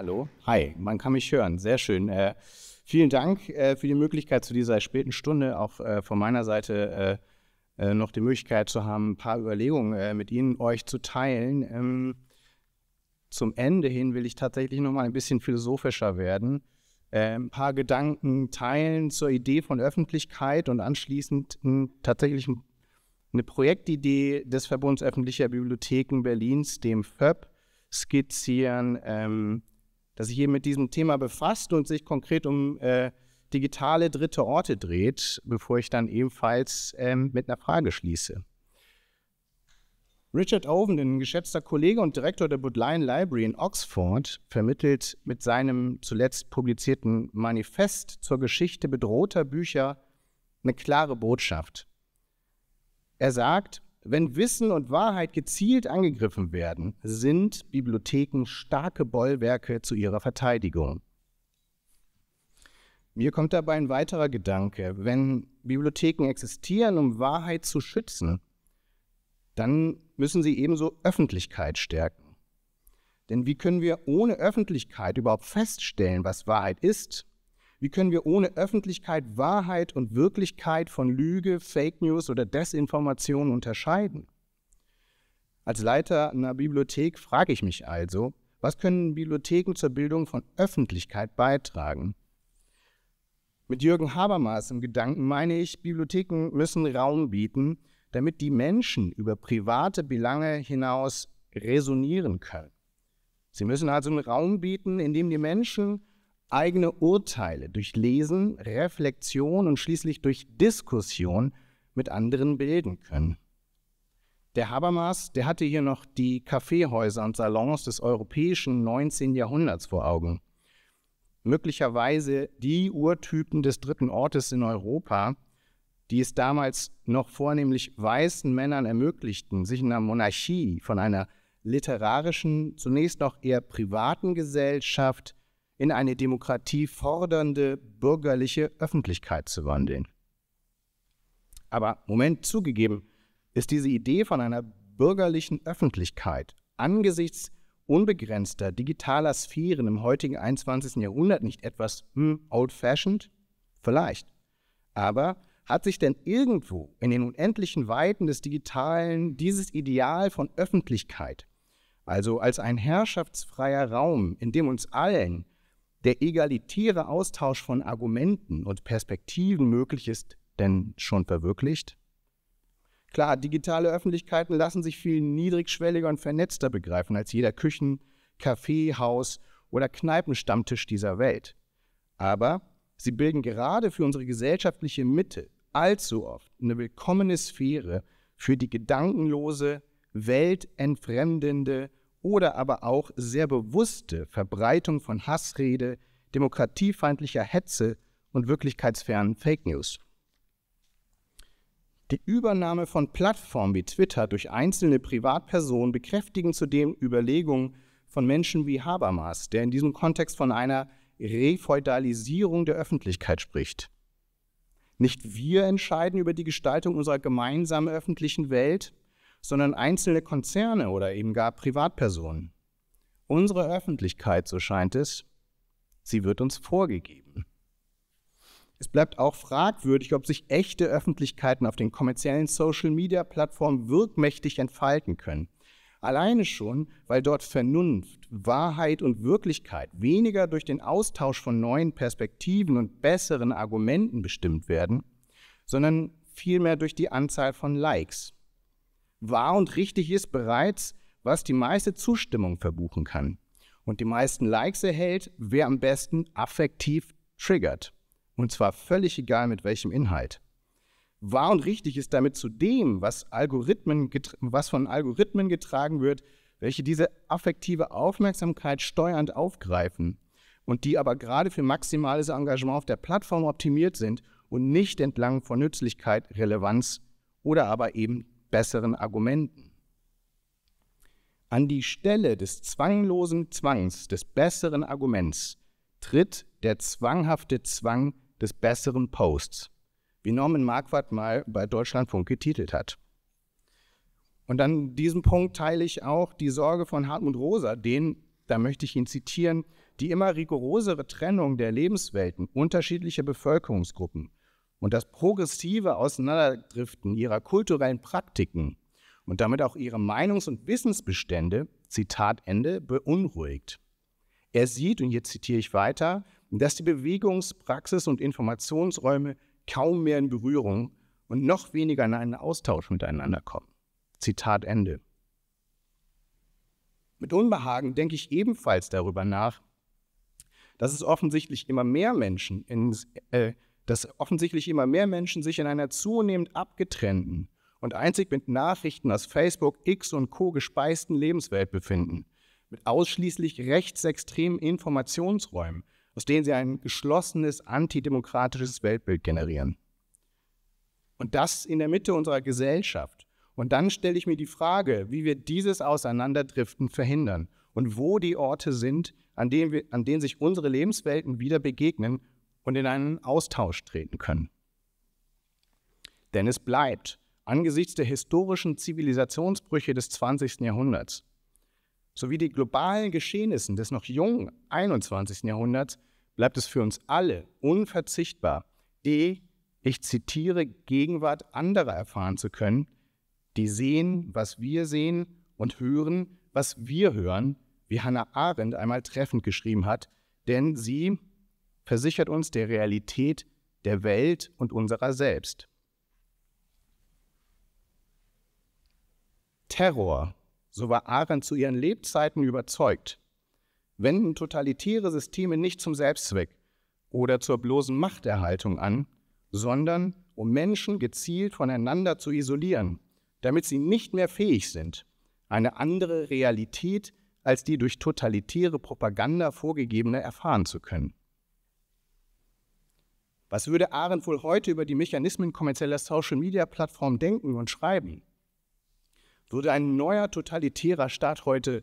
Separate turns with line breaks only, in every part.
hallo. Hi, man kann mich hören. Sehr schön. Äh, vielen Dank äh, für die Möglichkeit zu dieser späten Stunde, auch äh, von meiner Seite äh, äh, noch die Möglichkeit zu haben, ein paar Überlegungen äh, mit Ihnen euch zu teilen. Ähm, zum Ende hin will ich tatsächlich noch mal ein bisschen philosophischer werden, ein paar Gedanken teilen zur Idee von Öffentlichkeit und anschließend tatsächlich eine Projektidee des Verbunds öffentlicher Bibliotheken Berlins, dem FÖB, skizzieren, ähm, dass sich hier mit diesem Thema befasst und sich konkret um äh, digitale dritte Orte dreht, bevor ich dann ebenfalls ähm, mit einer Frage schließe. Richard Owen, ein geschätzter Kollege und Direktor der Bodleian Library in Oxford, vermittelt mit seinem zuletzt publizierten Manifest zur Geschichte bedrohter Bücher eine klare Botschaft. Er sagt, wenn Wissen und Wahrheit gezielt angegriffen werden, sind Bibliotheken starke Bollwerke zu ihrer Verteidigung. Mir kommt dabei ein weiterer Gedanke. Wenn Bibliotheken existieren, um Wahrheit zu schützen, dann müssen sie ebenso Öffentlichkeit stärken. Denn wie können wir ohne Öffentlichkeit überhaupt feststellen, was Wahrheit ist wie können wir ohne Öffentlichkeit Wahrheit und Wirklichkeit von Lüge, Fake News oder Desinformation unterscheiden? Als Leiter einer Bibliothek frage ich mich also, was können Bibliotheken zur Bildung von Öffentlichkeit beitragen? Mit Jürgen Habermas im Gedanken meine ich, Bibliotheken müssen Raum bieten, damit die Menschen über private Belange hinaus resonieren können. Sie müssen also einen Raum bieten, in dem die Menschen eigene Urteile durch Lesen, Reflexion und schließlich durch Diskussion mit anderen bilden können. Der Habermas, der hatte hier noch die Kaffeehäuser und Salons des europäischen 19. Jahrhunderts vor Augen. Möglicherweise die Urtypen des dritten Ortes in Europa, die es damals noch vornehmlich weißen Männern ermöglichten, sich in einer Monarchie von einer literarischen, zunächst noch eher privaten Gesellschaft in eine Demokratie fordernde bürgerliche Öffentlichkeit zu wandeln. Aber Moment zugegeben, ist diese Idee von einer bürgerlichen Öffentlichkeit angesichts unbegrenzter digitaler Sphären im heutigen 21. Jahrhundert nicht etwas hm, old-fashioned? Vielleicht. Aber hat sich denn irgendwo in den unendlichen Weiten des Digitalen dieses Ideal von Öffentlichkeit, also als ein herrschaftsfreier Raum, in dem uns allen der egalitäre Austausch von Argumenten und Perspektiven möglich ist, denn schon verwirklicht? Klar, digitale Öffentlichkeiten lassen sich viel niedrigschwelliger und vernetzter begreifen als jeder Küchen-, Café-, Haus- oder Kneipenstammtisch dieser Welt. Aber sie bilden gerade für unsere gesellschaftliche Mitte allzu oft eine willkommene Sphäre für die gedankenlose, weltentfremdende oder aber auch sehr bewusste Verbreitung von Hassrede, demokratiefeindlicher Hetze und wirklichkeitsfernen Fake News. Die Übernahme von Plattformen wie Twitter durch einzelne Privatpersonen bekräftigen zudem Überlegungen von Menschen wie Habermas, der in diesem Kontext von einer Refeudalisierung der Öffentlichkeit spricht. Nicht wir entscheiden über die Gestaltung unserer gemeinsamen öffentlichen Welt, sondern einzelne Konzerne oder eben gar Privatpersonen. Unsere Öffentlichkeit, so scheint es, sie wird uns vorgegeben. Es bleibt auch fragwürdig, ob sich echte Öffentlichkeiten auf den kommerziellen Social-Media-Plattformen wirkmächtig entfalten können. Alleine schon, weil dort Vernunft, Wahrheit und Wirklichkeit weniger durch den Austausch von neuen Perspektiven und besseren Argumenten bestimmt werden, sondern vielmehr durch die Anzahl von Likes, wahr und richtig ist bereits, was die meiste Zustimmung verbuchen kann und die meisten Likes erhält, wer am besten affektiv triggert. Und zwar völlig egal mit welchem Inhalt. Wahr und richtig ist damit zudem, was, Algorithmen was von Algorithmen getragen wird, welche diese affektive Aufmerksamkeit steuernd aufgreifen und die aber gerade für maximales Engagement auf der Plattform optimiert sind und nicht entlang von Nützlichkeit, Relevanz oder aber eben besseren Argumenten. An die Stelle des zwanglosen Zwangs, des besseren Arguments, tritt der zwanghafte Zwang des besseren Posts, wie Norman Marquardt mal bei Deutschlandfunk getitelt hat. Und an diesem Punkt teile ich auch die Sorge von Hartmut Rosa, den, da möchte ich ihn zitieren, die immer rigorosere Trennung der Lebenswelten unterschiedlicher Bevölkerungsgruppen und das progressive Auseinanderdriften ihrer kulturellen Praktiken und damit auch ihre Meinungs- und Wissensbestände, Zitat Ende, beunruhigt. Er sieht, und jetzt zitiere ich weiter, dass die Bewegungspraxis und Informationsräume kaum mehr in Berührung und noch weniger in einen Austausch miteinander kommen. Zitat Ende. Mit Unbehagen denke ich ebenfalls darüber nach, dass es offensichtlich immer mehr Menschen in, äh, dass offensichtlich immer mehr Menschen sich in einer zunehmend abgetrennten und einzig mit Nachrichten aus Facebook, X und Co gespeisten Lebenswelt befinden, mit ausschließlich rechtsextremen Informationsräumen, aus denen sie ein geschlossenes antidemokratisches Weltbild generieren. Und das in der Mitte unserer Gesellschaft. Und dann stelle ich mir die Frage, wie wir dieses Auseinanderdriften verhindern und wo die Orte sind, an denen, wir, an denen sich unsere Lebenswelten wieder begegnen und in einen Austausch treten können. Denn es bleibt angesichts der historischen Zivilisationsbrüche des 20. Jahrhunderts sowie die globalen Geschehnissen des noch jungen 21. Jahrhunderts bleibt es für uns alle unverzichtbar, die, ich zitiere, Gegenwart anderer erfahren zu können, die sehen, was wir sehen und hören, was wir hören, wie Hannah Arendt einmal treffend geschrieben hat, denn sie, versichert uns der Realität der Welt und unserer selbst. Terror, so war Arendt zu ihren Lebzeiten überzeugt, wenden totalitäre Systeme nicht zum Selbstzweck oder zur bloßen Machterhaltung an, sondern um Menschen gezielt voneinander zu isolieren, damit sie nicht mehr fähig sind, eine andere Realität als die durch totalitäre Propaganda vorgegebene erfahren zu können. Was würde Arendt wohl heute über die Mechanismen kommerzieller Social-Media-Plattformen denken und schreiben? Würde ein neuer totalitärer Staat heute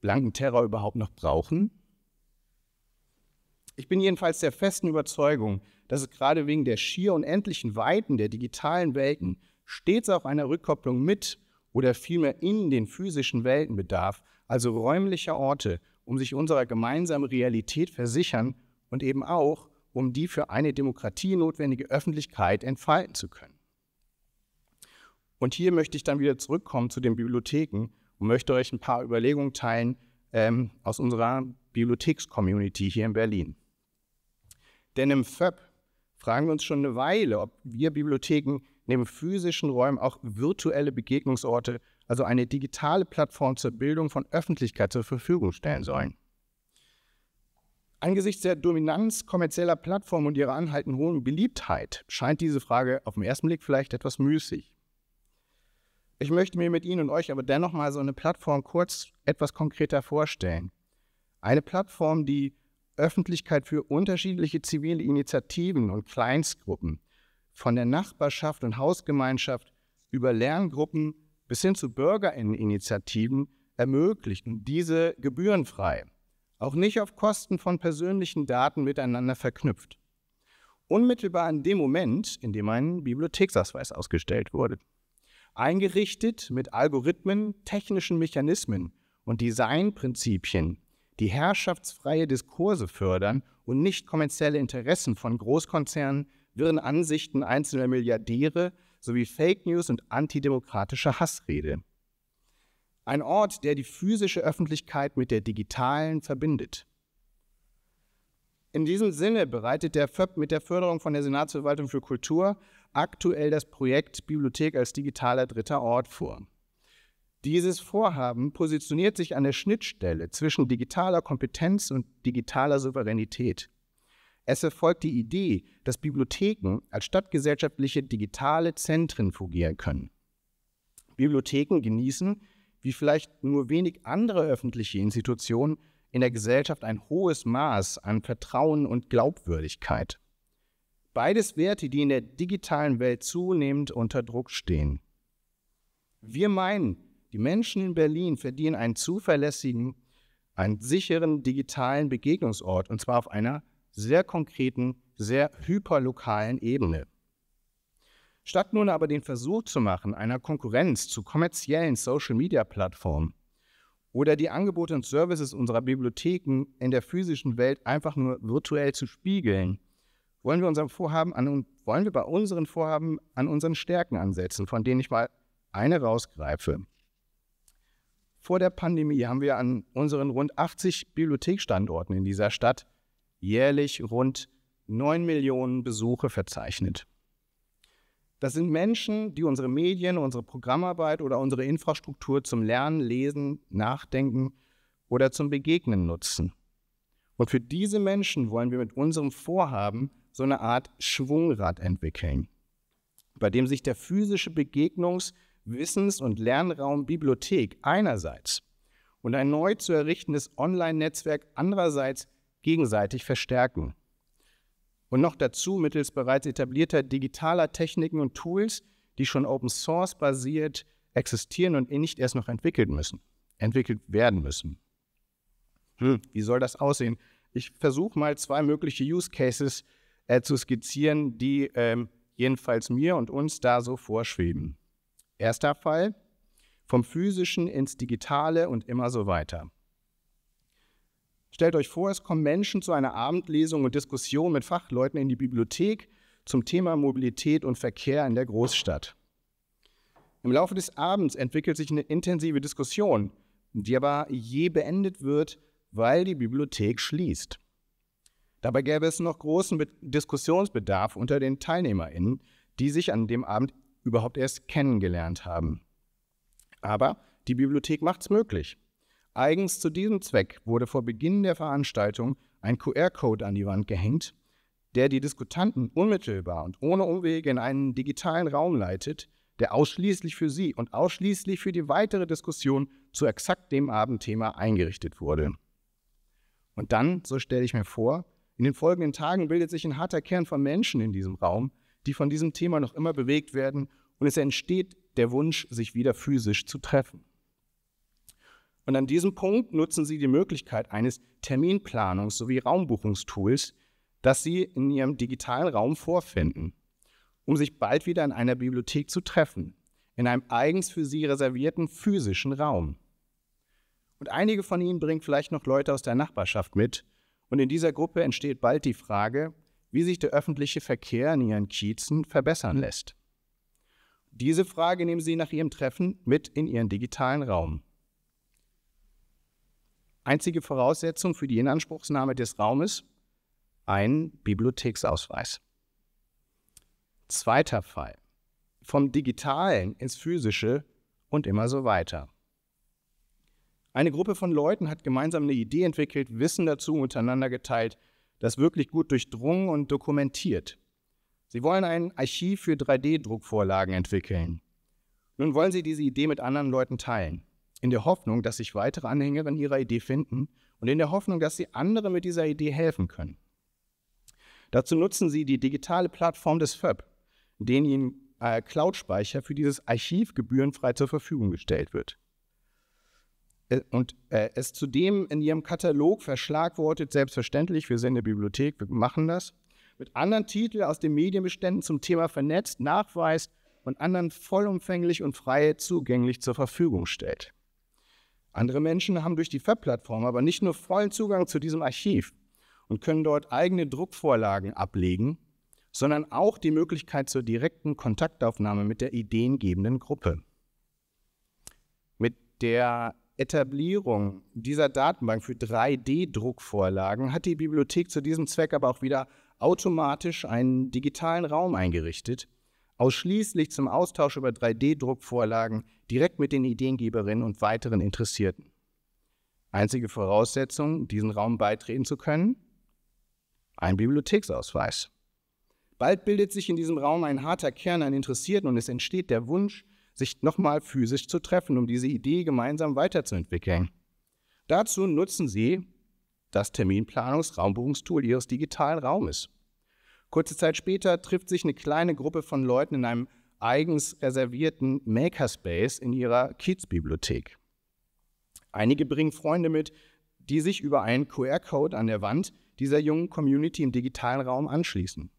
blanken Terror überhaupt noch brauchen? Ich bin jedenfalls der festen Überzeugung, dass es gerade wegen der schier unendlichen Weiten der digitalen Welten stets auch einer Rückkopplung mit oder vielmehr in den physischen Welten bedarf, also räumlicher Orte, um sich unserer gemeinsamen Realität versichern und eben auch um die für eine Demokratie notwendige Öffentlichkeit entfalten zu können. Und hier möchte ich dann wieder zurückkommen zu den Bibliotheken und möchte euch ein paar Überlegungen teilen ähm, aus unserer Bibliothekscommunity hier in Berlin. Denn im FÖB fragen wir uns schon eine Weile, ob wir Bibliotheken neben physischen Räumen auch virtuelle Begegnungsorte, also eine digitale Plattform zur Bildung von Öffentlichkeit zur Verfügung stellen sollen. Angesichts der Dominanz kommerzieller Plattformen und ihrer anhaltend hohen Beliebtheit scheint diese Frage auf den ersten Blick vielleicht etwas müßig. Ich möchte mir mit Ihnen und euch aber dennoch mal so eine Plattform kurz etwas konkreter vorstellen. Eine Plattform, die Öffentlichkeit für unterschiedliche zivile Initiativen und Kleinstgruppen, von der Nachbarschaft und Hausgemeinschaft über Lerngruppen bis hin zu Bürgerinneninitiativen ermöglicht und diese gebührenfrei auch nicht auf Kosten von persönlichen Daten miteinander verknüpft. Unmittelbar in dem Moment, in dem ein Bibliotheksausweis ausgestellt wurde. Eingerichtet mit Algorithmen, technischen Mechanismen und Designprinzipien, die herrschaftsfreie Diskurse fördern und nicht kommerzielle Interessen von Großkonzernen, wirren Ansichten einzelner Milliardäre sowie Fake News und antidemokratische Hassrede. Ein Ort, der die physische Öffentlichkeit mit der digitalen verbindet. In diesem Sinne bereitet der FÖP mit der Förderung von der Senatsverwaltung für Kultur aktuell das Projekt Bibliothek als digitaler dritter Ort vor. Dieses Vorhaben positioniert sich an der Schnittstelle zwischen digitaler Kompetenz und digitaler Souveränität. Es erfolgt die Idee, dass Bibliotheken als stadtgesellschaftliche digitale Zentren fungieren können. Bibliotheken genießen wie vielleicht nur wenig andere öffentliche Institutionen, in der Gesellschaft ein hohes Maß an Vertrauen und Glaubwürdigkeit. Beides Werte, die in der digitalen Welt zunehmend unter Druck stehen. Wir meinen, die Menschen in Berlin verdienen einen zuverlässigen, einen sicheren digitalen Begegnungsort, und zwar auf einer sehr konkreten, sehr hyperlokalen Ebene. Statt nun aber den Versuch zu machen, einer Konkurrenz zu kommerziellen Social-Media-Plattformen oder die Angebote und Services unserer Bibliotheken in der physischen Welt einfach nur virtuell zu spiegeln, wollen wir, unserem Vorhaben an, wollen wir bei unseren Vorhaben an unseren Stärken ansetzen, von denen ich mal eine rausgreife. Vor der Pandemie haben wir an unseren rund 80 Bibliothekstandorten in dieser Stadt jährlich rund 9 Millionen Besuche verzeichnet. Das sind Menschen, die unsere Medien, unsere Programmarbeit oder unsere Infrastruktur zum Lernen, Lesen, Nachdenken oder zum Begegnen nutzen. Und für diese Menschen wollen wir mit unserem Vorhaben so eine Art Schwungrad entwickeln, bei dem sich der physische Begegnungs-, Wissens- und Lernraum Bibliothek einerseits und ein neu zu errichtendes Online-Netzwerk andererseits gegenseitig verstärken und noch dazu mittels bereits etablierter digitaler Techniken und Tools, die schon Open Source basiert existieren und eh nicht erst noch entwickelt müssen, entwickelt werden müssen. Hm, wie soll das aussehen? Ich versuche mal zwei mögliche Use Cases äh, zu skizzieren, die ähm, jedenfalls mir und uns da so vorschweben. Erster Fall, vom physischen ins digitale und immer so weiter. Stellt euch vor, es kommen Menschen zu einer Abendlesung und Diskussion mit Fachleuten in die Bibliothek zum Thema Mobilität und Verkehr in der Großstadt. Im Laufe des Abends entwickelt sich eine intensive Diskussion, die aber je beendet wird, weil die Bibliothek schließt. Dabei gäbe es noch großen Diskussionsbedarf unter den TeilnehmerInnen, die sich an dem Abend überhaupt erst kennengelernt haben. Aber die Bibliothek macht es möglich. Eigens zu diesem Zweck wurde vor Beginn der Veranstaltung ein QR-Code an die Wand gehängt, der die Diskutanten unmittelbar und ohne Umwege in einen digitalen Raum leitet, der ausschließlich für sie und ausschließlich für die weitere Diskussion zu exakt dem Abendthema eingerichtet wurde. Und dann, so stelle ich mir vor, in den folgenden Tagen bildet sich ein harter Kern von Menschen in diesem Raum, die von diesem Thema noch immer bewegt werden und es entsteht der Wunsch, sich wieder physisch zu treffen. Und an diesem Punkt nutzen Sie die Möglichkeit eines Terminplanungs- sowie Raumbuchungstools, das Sie in Ihrem digitalen Raum vorfinden, um sich bald wieder in einer Bibliothek zu treffen, in einem eigens für Sie reservierten physischen Raum. Und einige von Ihnen bringen vielleicht noch Leute aus der Nachbarschaft mit. Und in dieser Gruppe entsteht bald die Frage, wie sich der öffentliche Verkehr in Ihren Kiezen verbessern lässt. Diese Frage nehmen Sie nach Ihrem Treffen mit in Ihren digitalen Raum. Einzige Voraussetzung für die Inanspruchsnahme des Raumes ein Bibliotheksausweis. Zweiter Fall. Vom digitalen ins physische und immer so weiter. Eine Gruppe von Leuten hat gemeinsam eine Idee entwickelt, Wissen dazu untereinander geteilt, das wirklich gut durchdrungen und dokumentiert. Sie wollen ein Archiv für 3D-Druckvorlagen entwickeln. Nun wollen sie diese Idee mit anderen Leuten teilen in der Hoffnung, dass sich weitere Anhänger Anhängerinnen ihrer Idee finden und in der Hoffnung, dass sie anderen mit dieser Idee helfen können. Dazu nutzen sie die digitale Plattform des FÖB, den ihnen äh, Cloud-Speicher für dieses Archiv gebührenfrei zur Verfügung gestellt wird. Äh, und äh, es zudem in ihrem Katalog verschlagwortet, selbstverständlich, wir sind in der Bibliothek, wir machen das, mit anderen Titeln aus den Medienbeständen zum Thema vernetzt, nachweist und anderen vollumfänglich und frei zugänglich zur Verfügung stellt. Andere Menschen haben durch die FAB-Plattform aber nicht nur vollen Zugang zu diesem Archiv und können dort eigene Druckvorlagen ablegen, sondern auch die Möglichkeit zur direkten Kontaktaufnahme mit der ideengebenden Gruppe. Mit der Etablierung dieser Datenbank für 3D-Druckvorlagen hat die Bibliothek zu diesem Zweck aber auch wieder automatisch einen digitalen Raum eingerichtet, ausschließlich zum Austausch über 3D-Druckvorlagen direkt mit den Ideengeberinnen und weiteren Interessierten. Einzige Voraussetzung, diesen Raum beitreten zu können, ein Bibliotheksausweis. Bald bildet sich in diesem Raum ein harter Kern an Interessierten und es entsteht der Wunsch, sich nochmal physisch zu treffen, um diese Idee gemeinsam weiterzuentwickeln. Dazu nutzen Sie das Terminplanungs-Raumbuchungstool Ihres digitalen Raumes. Kurze Zeit später trifft sich eine kleine Gruppe von Leuten in einem eigens reservierten Makerspace in ihrer Kids-Bibliothek. Einige bringen Freunde mit, die sich über einen QR-Code an der Wand dieser jungen Community im digitalen Raum anschließen.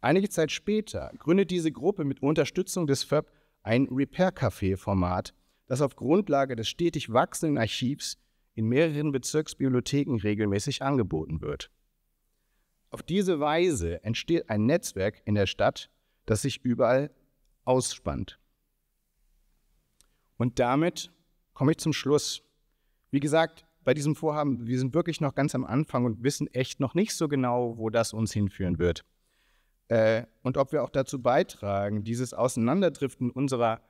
Einige Zeit später gründet diese Gruppe mit Unterstützung des FÖB ein Repair-Café-Format, das auf Grundlage des stetig wachsenden Archivs in mehreren Bezirksbibliotheken regelmäßig angeboten wird. Auf diese Weise entsteht ein Netzwerk in der Stadt, das sich überall ausspannt. Und damit komme ich zum Schluss. Wie gesagt, bei diesem Vorhaben, wir sind wirklich noch ganz am Anfang und wissen echt noch nicht so genau, wo das uns hinführen wird. Äh, und ob wir auch dazu beitragen, dieses Auseinanderdriften unserer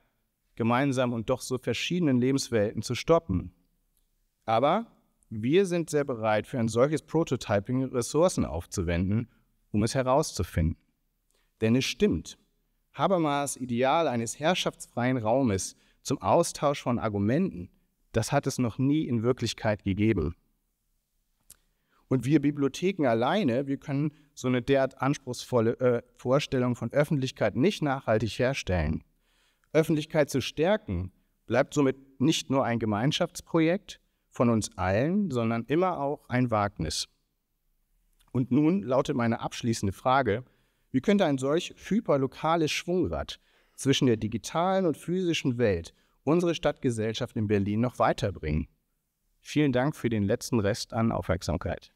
gemeinsamen und doch so verschiedenen Lebenswelten zu stoppen. Aber wir sind sehr bereit, für ein solches Prototyping Ressourcen aufzuwenden, um es herauszufinden. Denn es stimmt. Habermas Ideal eines herrschaftsfreien Raumes zum Austausch von Argumenten, das hat es noch nie in Wirklichkeit gegeben. Und wir Bibliotheken alleine, wir können so eine derart anspruchsvolle äh, Vorstellung von Öffentlichkeit nicht nachhaltig herstellen. Öffentlichkeit zu stärken, bleibt somit nicht nur ein Gemeinschaftsprojekt, von uns allen, sondern immer auch ein Wagnis. Und nun lautet meine abschließende Frage, wie könnte ein solch hyperlokales Schwungrad zwischen der digitalen und physischen Welt unsere Stadtgesellschaft in Berlin noch weiterbringen? Vielen Dank für den letzten Rest an Aufmerksamkeit.